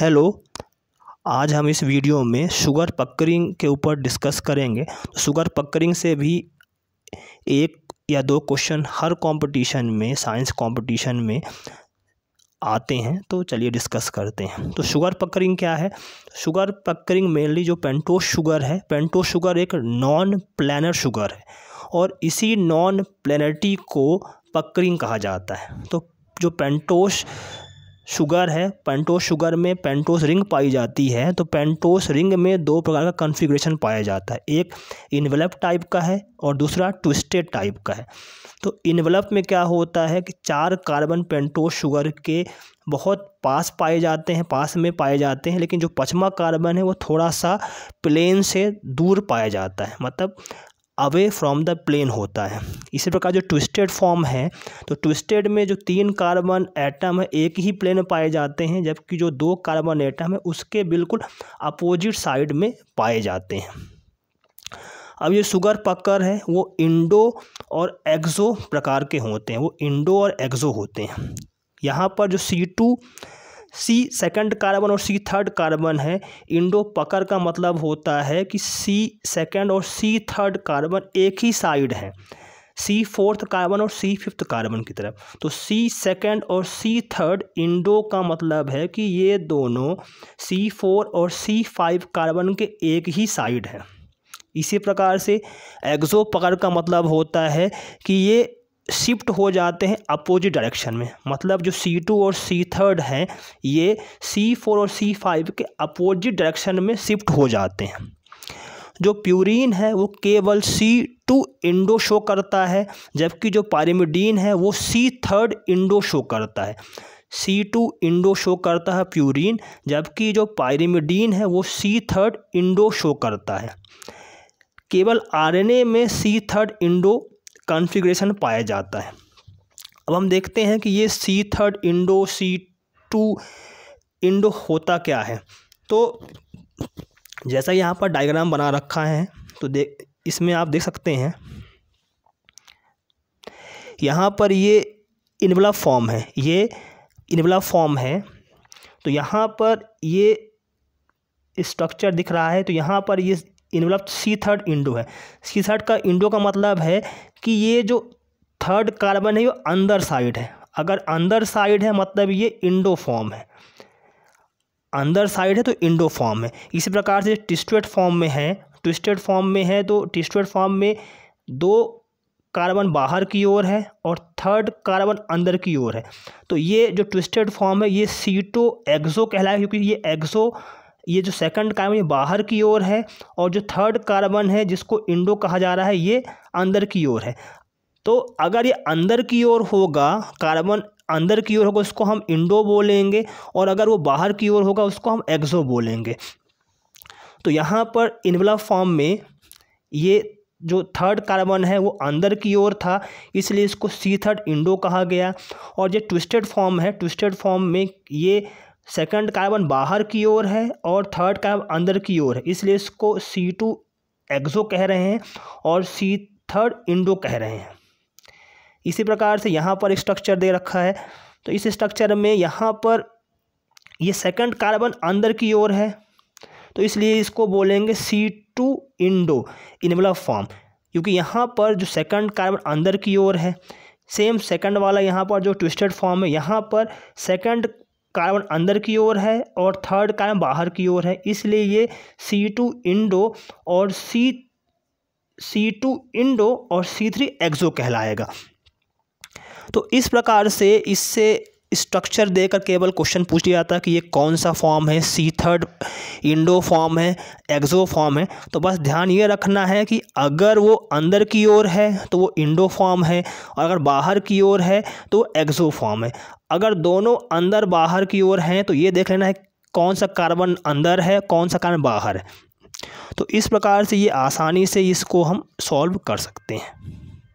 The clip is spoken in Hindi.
हेलो आज हम इस वीडियो में शुगर पक्करिंग के ऊपर डिस्कस करेंगे शुगर पक्करिंग से भी एक या दो क्वेश्चन हर कंपटीशन में साइंस कंपटीशन में आते हैं तो चलिए डिस्कस करते हैं तो शुगर पकरिंग क्या है शुगर पकरिंग मेनली जो पेंटोस शुगर है पेंटोस शुगर एक नॉन प्लानर शुगर है और इसी नॉन प्लानटी को पकरिंग कहा जाता है तो जो पेंटोस शुगर है पेंटोस शुगर में पेंटोस रिंग पाई जाती है तो पेंटोस रिंग में दो प्रकार का कन्फिग्रेशन पाया जाता है एक इन्वेलप टाइप का है और दूसरा ट्विस्टेड टाइप का है तो इन्वेलप में क्या होता है कि चार कार्बन पेंटोस शुगर के बहुत पास पाए जाते हैं पास में पाए जाते हैं लेकिन जो पचमा कार्बन है वो थोड़ा सा प्लेन से दूर पाया जाता है मतलब अवे फ्रॉम द प्लेन होता है इसी प्रकार जो ट्विस्टेड फॉर्म है तो ट्विस्टेड में जो तीन कार्बन एटम है एक ही प्लेन में पाए जाते हैं जबकि जो दो कार्बन एटम है उसके बिल्कुल अपोजिट साइड में पाए जाते हैं अब ये सुगर पक्कर है वो इंडो और एक्जो प्रकार के होते हैं वो इंडो और एक्जो होते हैं यहाँ पर जो C two C second carbon और सी थर्ड कार्बन है इंडो पकर का मतलब होता है कि सी सेकेंड और सी थर्ड कार्बन एक ही साइड है सी फोर्थ कार्बन और सी फिफ्थ कार्बन की तरफ तो सी सेकेंड और सी थर्ड इंडो का मतलब है कि ये दोनों सी फोर और सी फाइव कार्बन के एक ही साइड हैं इसी प्रकार से एग्जो पकड़ का मतलब होता है कि ये शिफ्ट हो जाते हैं अपोजिट डायरेक्शन में मतलब जो सी टू और सी थर्ड हैं ये सी फोर और सी फाइव के अपोजिट डायरेक्शन में शिफ्ट हो जाते हैं जो प्यूरिन है वो केवल सी टू इंडो शो करता है जबकि जो पारिमिडीन है वो सी थर्ड इंडो शो करता है सी टू इंडो शो करता है प्यूरिन जबकि जो पायरिमिडीन है वो सी थर्ड इंडो शो करता है केवल आरएनए में सी थर्ड इंडो कॉन्फ़िगरेशन पाया जाता है अब हम देखते हैं कि ये C third endo C two endo होता क्या है तो जैसा यहाँ पर डायग्राम बना रखा है तो देख इसमें आप देख सकते हैं यहाँ पर ये इनवला फॉर्म है ये इनवला फॉर्म है तो यहाँ पर ये स्ट्रक्चर दिख रहा है तो यहाँ पर ये इनवलप सी थर्ड इंडो है सी थर्ड का इंडो का मतलब है कि ये जो थर्ड कार्बन है वो अंदर साइड है अगर अंदर साइड है मतलब ये इंडो फॉर्म है अंदर साइड है तो इंडो फॉर्म है इसी प्रकार से ट्विस्टेड फॉर्म में है ट्विस्टेड फॉर्म में है तो ट्विस्टेड फॉर्म में दो कार्बन बाहर की ओर है और थर्ड कार्बन अंदर की ओर है तो ये जो ट्विस्टेड फॉर्म है ये सीटो एक्सो कहलाए क्योंकि ये एक्सो ये जो सेकंड कार्बन ये बाहर की ओर है और जो थर्ड कार्बन है जिसको इंडो कहा जा रहा है ये अंदर की ओर है तो अगर ये अंदर की ओर होगा कार्बन अंदर की ओर होगा उसको हम इंडो बोलेंगे और अगर वो बाहर की ओर होगा उसको हम एक्सो बोलेंगे तो यहाँ पर इनवला फॉर्म में ये जो थर्ड कार्बन है वो अंदर की ओर था इसलिए इसको सी थर्ड इंडो कहा गया और ये ट्विस्टेड फॉर्म है ट्विस्टेड फॉर्म में ये सेकंड कार्बन बाहर की ओर है और थर्ड कार्बन अंदर की ओर है इसलिए इसको सी टू एक्सो कह रहे हैं और सी थर्ड इंडो कह रहे हैं इसी प्रकार से यहाँ पर स्ट्रक्चर दे रखा है तो इस स्ट्रक्चर में यहाँ पर ये सेकंड कार्बन अंदर की ओर है तो इसलिए इसको बोलेंगे C two endo envelope form क्योंकि यहाँ पर जो सेकंड कार्बन अंदर की ओर है सेम सेकंड वाला यहाँ पर जो ट्विस्टेड फॉर्म है यहाँ पर सेकंड कार्बन अंदर की ओर है और थर्ड कार्बन बाहर की ओर है इसलिए ये सी टू इंडो और सी सी टू इंडो और सी थ्री एक्जो कहलाएगा तो इस प्रकार से इससे स्ट्रक्चर देकर केवल क्वेश्चन पूछ लिया जाता है कि ये कौन सा फॉर्म है सी थर्ड इंडो फॉर्म है एक्जो फॉर्म है तो बस ध्यान ये रखना है कि अगर वो अंदर की ओर है तो वो इंडो फॉर्म है और अगर बाहर की ओर है तो वो एक्जो फॉर्म है अगर दोनों अंदर बाहर की ओर हैं तो ये देख लेना है कौन सा कार्बन अंदर है कौन सा कार्बन बाहर है तो इस प्रकार से ये आसानी से इसको हम सॉल्व कर सकते हैं